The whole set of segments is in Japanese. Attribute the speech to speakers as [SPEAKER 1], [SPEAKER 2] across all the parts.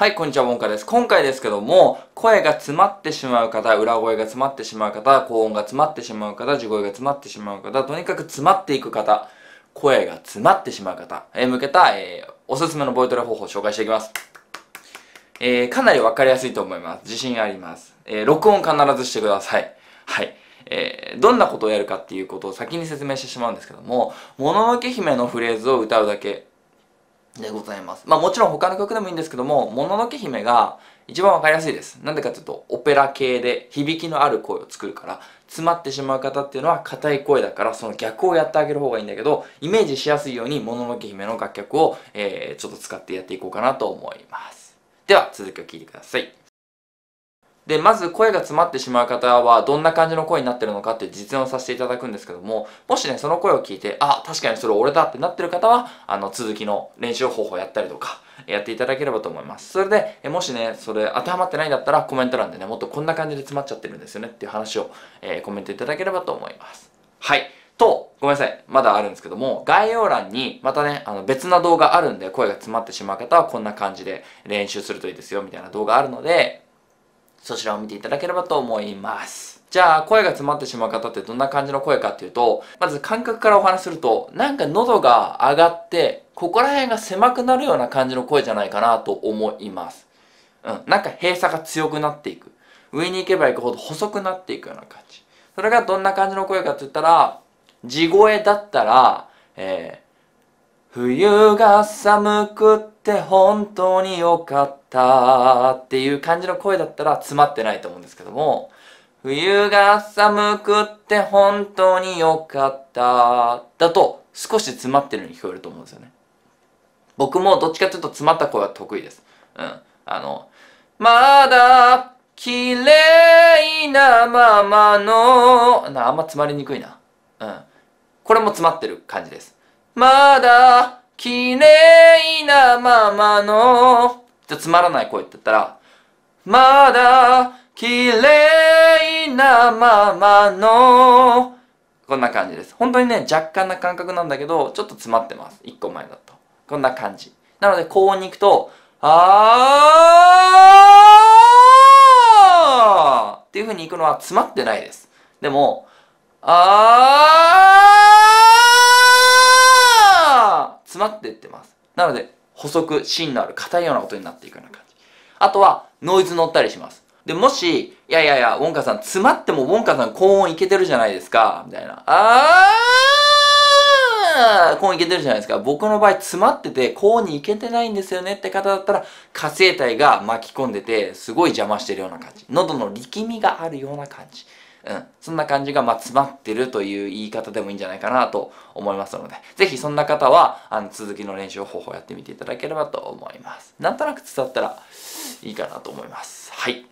[SPEAKER 1] はい、こんにちは、モンカです。今回ですけども、声が詰まってしまう方、裏声が詰まってしまう方、高音が詰まってしまう方、地声が詰まってしまう方、とにかく詰まっていく方、声が詰まってしまう方へ向けた、えー、おすすめのボイトレ方法を紹介していきます。えー、かなりわかりやすいと思います。自信あります。えー、録音必ずしてください。はい。えー、どんなことをやるかっていうことを先に説明してしまうんですけども、もののけ姫のフレーズを歌うだけでございます。まあもちろん他の曲でもいいんですけども、もののけ姫が一番わかりやすいです。なんでかというと、オペラ系で響きのある声を作るから、詰まってしまう方っていうのは硬い声だから、その逆をやってあげる方がいいんだけど、イメージしやすいように、もののけ姫の楽曲を、えー、ちょっと使ってやっていこうかなと思います。では、続きを聴いてください。でまず声が詰まってしまう方はどんな感じの声になってるのかって実演をさせていただくんですけどももしねその声を聞いてあ確かにそれ俺だってなってる方はあの続きの練習方法やったりとかやっていただければと思いますそれでえもしねそれ当てはまってないんだったらコメント欄でねもっとこんな感じで詰まっちゃってるんですよねっていう話を、えー、コメントいただければと思いますはいと、ごめんなさい。まだあるんですけども、概要欄にまたね、あの別な動画あるんで、声が詰まってしまう方はこんな感じで練習するといいですよ、みたいな動画あるので、そちらを見ていただければと思います。じゃあ、声が詰まってしまう方ってどんな感じの声かっていうと、まず感覚からお話すると、なんか喉が上がって、ここら辺が狭くなるような感じの声じゃないかなと思います。うん、なんか閉鎖が強くなっていく。上に行けば行くほど細くなっていくような感じ。それがどんな感じの声かって言ったら、地声だったら、えー、冬が寒くって本当に良かったっていう感じの声だったら詰まってないと思うんですけども、冬が寒くって本当に良かっただと少し詰まってるように聞こえると思うんですよね。僕もどっちかというと詰まった声は得意です。うん。あの、まだ綺麗なままの、なあんま詰まりにくいな。うん。これも詰まってる感じです。まだ綺麗なままの、じゃつまらない声って言ったら、まだ綺麗なままの、こんな感じです。本当にね、若干な感覚なんだけど、ちょっと詰まってます。1個前だと。こんな感じ。なので、高音に行くと、あーっていう風に行くのは詰まってないです。でも、あー詰まっていってますなので細く芯のある硬いような音になっていくような感じあとはノイズ乗ったりしますでもしいやいやいやウォンカさん詰まってもウォンカさん高音いけてるじゃないですかみたいなあー高音いけてるじゃないですか僕の場合詰まってて高音にいけてないんですよねって方だったら火星体が巻き込んでてすごい邪魔してるような感じ喉の力みがあるような感じうん、そんな感じが、まあ、詰まってるという言い方でもいいんじゃないかなと思いますので、ぜひそんな方は、あの、続きの練習方法をやってみていただければと思います。なんとなく伝わったらいいかなと思います。はい。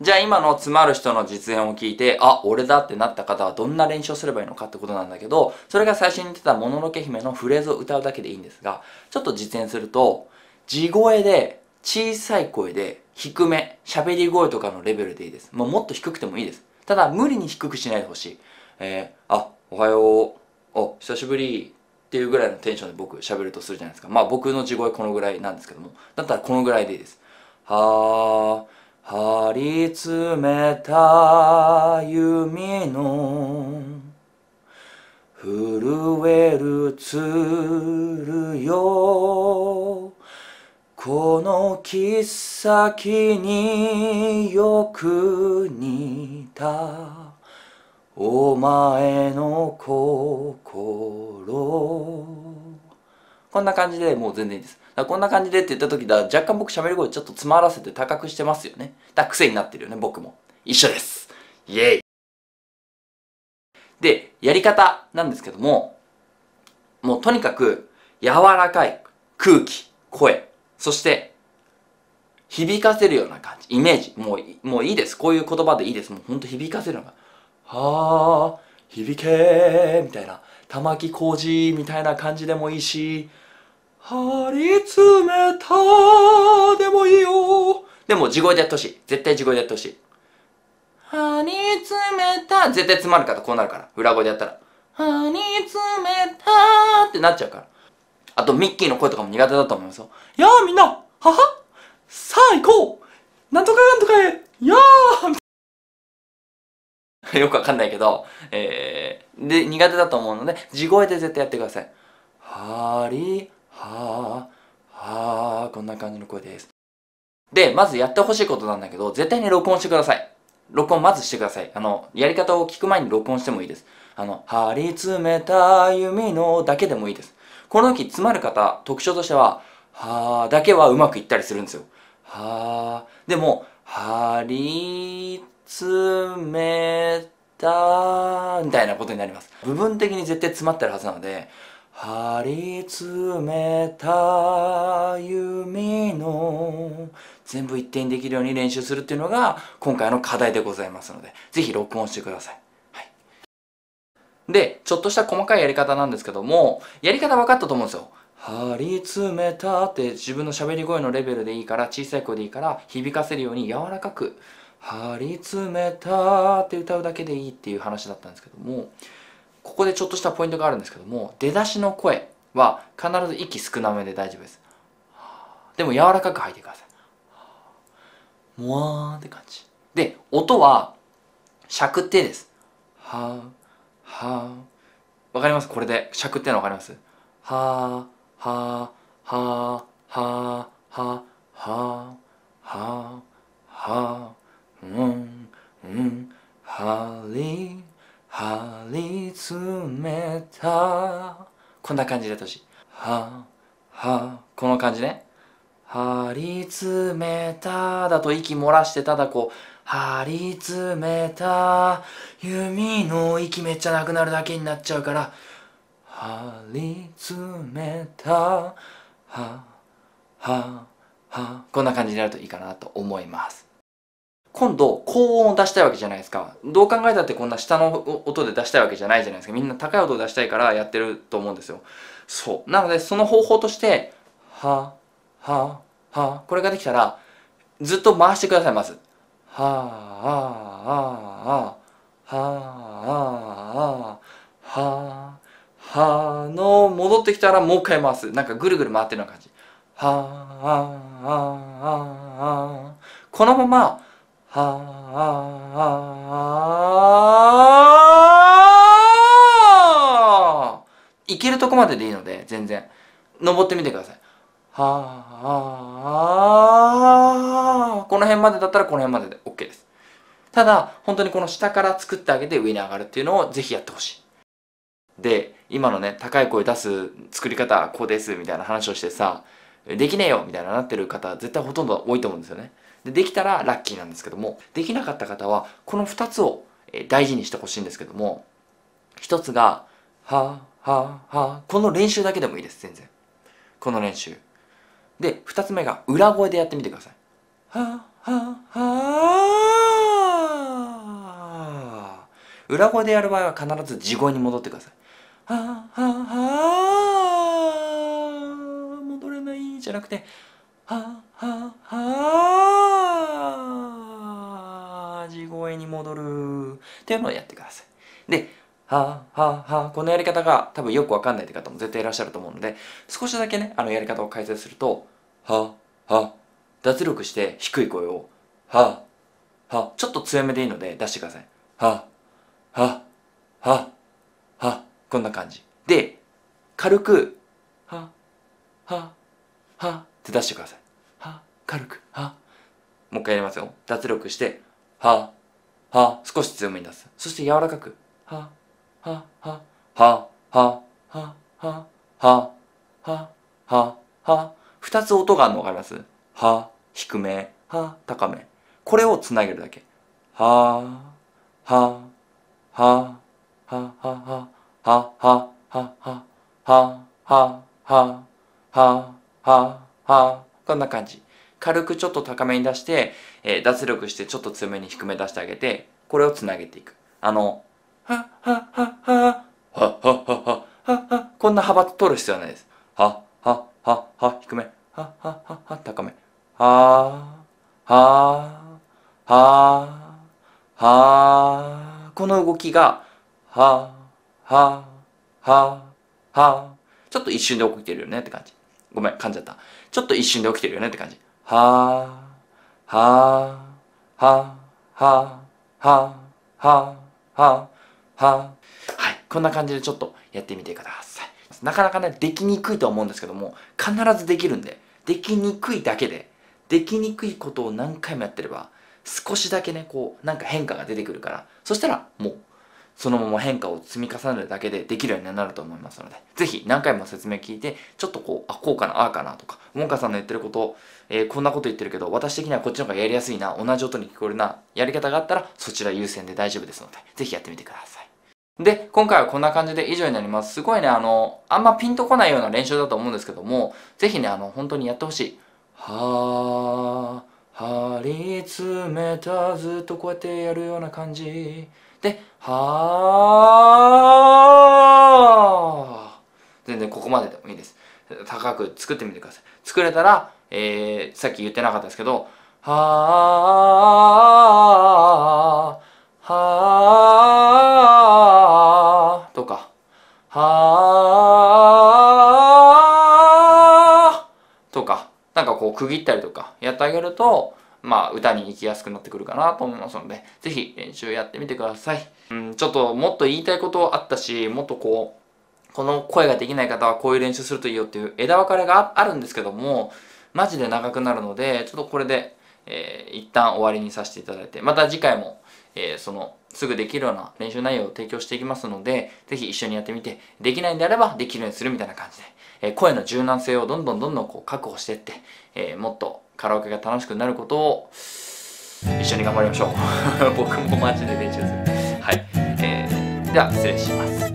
[SPEAKER 1] じゃあ今の詰まる人の実演を聞いて、あ、俺だってなった方はどんな練習をすればいいのかってことなんだけど、それが最初に言ってたもののけ姫のフレーズを歌うだけでいいんですが、ちょっと実演すると、地声で小さい声で低め、喋り声とかのレベルでいいです。もうもっと低くてもいいです。ただ、無理に低くしないでほしい。えー、あ、おはよう、お、久しぶりっていうぐらいのテンションで僕喋るとするじゃないですか。まあ僕の地声このぐらいなんですけども。だったらこのぐらいでいいです。はー、張り詰めた弓の震えるつるよこの先によく似たお前の心こんな感じでもう全然いいですこんな感じでって言った時だ若干僕喋る声ちょっと詰まらせて高くしてますよねだ癖になってるよね僕も一緒ですイェイでやり方なんですけどももうとにかく柔らかい空気声そして、響かせるような感じ。イメージ。もう、もういいです。こういう言葉でいいです。もうほんと響かせるのが。はぁ、響けみたいな。玉木浩二みたいな感じでもいいし、張り詰めたでもいいよ。でも地声でやってほしい。絶対地声でやってほしい。張り詰めた。絶対詰まるからこうなるから。裏声でやったら。張り詰めたってなっちゃうから。あとミッキーの声とかも苦手だと思いますよ。やあみんなははさあ行こうなんとかなんとかへやあ よくわかんないけど、えー、で、苦手だと思うので、地声で絶対やってください。はーりはー、はー、こんな感じの声です。で、まずやってほしいことなんだけど、絶対に録音してください。録音まずしてください。あの、やり方を聞く前に録音してもいいです。あの、張り詰めた弓のだけでもいいです。この時詰まる方、特徴としては、はーだけはうまくいったりするんですよ。はー。でも、張り詰めたみたいなことになります。部分的に絶対詰まってるはずなので、張り詰めた弓の全部一定にできるように練習するっていうのが今回の課題でございますので、ぜひ録音してください。で、ちょっとした細かいやり方なんですけども、やり方分かったと思うんですよ。張り詰めたって自分の喋り声のレベルでいいから、小さい声でいいから、響かせるように柔らかく、張り詰めたって歌うだけでいいっていう話だったんですけども、ここでちょっとしたポイントがあるんですけども、出だしの声は必ず息少なめで大丈夫です。でも柔らかく吐いてください。もわーって感じ。で、音は、しゃくってです。はー。はあわかりますこれで尺ってのわかりますはあはあはあはあはあはあはあはあうんうんはりはり詰めたこんな感じでとしはあはあこの感じねはり詰めただと息漏らしてただこう張り詰めた弓の息めっちゃなくなるだけになっちゃうから張り詰めたはははこんな感じになるといいかなと思います今度高音を出したいわけじゃないですかどう考えたってこんな下の音で出したいわけじゃないじゃないですかみんな高い音を出したいからやってると思うんですよそうなのでその方法としてはははこれができたらずっと回してくださいますはあああはああはあはあの戻ってきたらもう一回回すなんかぐるぐる回ってるような感じはああああこのままはあああいけるとこまででいいので全然登ってみてくださいはあ、この辺までだったらこの辺までで OK です。ただ、本当にこの下から作ってあげて上に上がるっていうのをぜひやってほしい。で、今のね、高い声出す作り方、はこうですみたいな話をしてさ、できねえよみたいななってる方、絶対ほとんど多いと思うんですよね。で、できたらラッキーなんですけども、できなかった方は、この二つを大事にしてほしいんですけども、一つが、はあ、はあ、はあ、この練習だけでもいいです、全然。この練習。で、2つ目が裏声でやってみてください。はぁ、はぁ、はぁ。裏声でやる場合は必ず地声に戻ってください。はぁ、はぁ、はぁ。戻れないじゃなくて、はぁ、はぁ、はぁ。地声に戻る。っていうのをやってください。で、はあ、はあ、はあ、このやり方が多分よくわかんないって方も絶対いらっしゃると思うので、少しだけね、あのやり方を解説すると、は、は、脱力して低い声を、は、は、ちょっと強めでいいので出してください。は、は、は、は、こんな感じ。で、軽く、は、は、は、って出してください。は、軽く、は。もう一回やりますよ。脱力して、は、は、少し強めに出す。そして柔らかく、は、は、は、は、は、は、は、は、は、は、は、は、2つ音があるの分かりますは、低め、は、高め。これをつなげるだけ。は、は、は、は、は、は、は、は、は、は、は、は、は、は、は、は、こんな感じ。軽くちょっと高めに出して、えー、脱力してちょっと強めに低め出してあげて、これをつなげていく。あの、は、は、は、は、は、は、は、は、は、は、こんな幅取る必要はないです。は、は、は、は、低め。は、は、は、は、高め。はー、はー、はー、はー。この動きが、はー、はー、はー、はー。ちょっと一瞬で起きてるよねって感じ。ごめん、噛んじゃった。ちょっと一瞬で起きてるよねって感じ。はー、はー、はー、はー、はー、はー、はー、はー。はい、こんな感じでちょっとやってみてください。。なかなかね、できにくいとは思うんですけども、必ずできるんで、できにくいだけで、できにくいことを何回もやってれば、少しだけね、こう、なんか変化が出てくるから、そしたら、もう、そのまま変化を積み重ねるだけでできるようになると思いますので、ぜひ何回も説明聞いて、ちょっとこう、あ、こうかな、ああかなとか、文科さんの言ってること、えー、こんなこと言ってるけど、私的にはこっちの方がやりやすいな、同じ音に聞こえるな、やり方があったら、そちら優先で大丈夫ですので、ぜひやってみてください。で、今回はこんな感じで以上になります。すごいね、あの、あんまピンとこないような練習だと思うんですけども、ぜひね、あの、本当にやってほしい。はー、張り詰めた、ずっとこうやってやるような感じ。で、はー。全然ここまででもいいです。高く作ってみてください。作れたら、えー、さっき言ってなかったですけど、はー、はー、こう区切ったりとかやってあげると、まあ、歌に行きやすくなってくるかなと思いますので、ぜひ練習やってみてください。うん、ちょっともっと言いたいことあったし、もっとこう、この声ができない方はこういう練習するといいよっていう枝分かれがあるんですけども、マジで長くなるので、ちょっとこれで、えー、一旦終わりにさせていただいて、また次回もえー、そのすぐできるような練習内容を提供していきますので、ぜひ一緒にやってみて、できないんであればできるようにするみたいな感じで、えー、声の柔軟性をどんどんどんどんこう確保していって、えー、もっとカラオケが楽しくなることを一緒に頑張りましょう。僕もマジで練習する。はい。えー、では失礼します。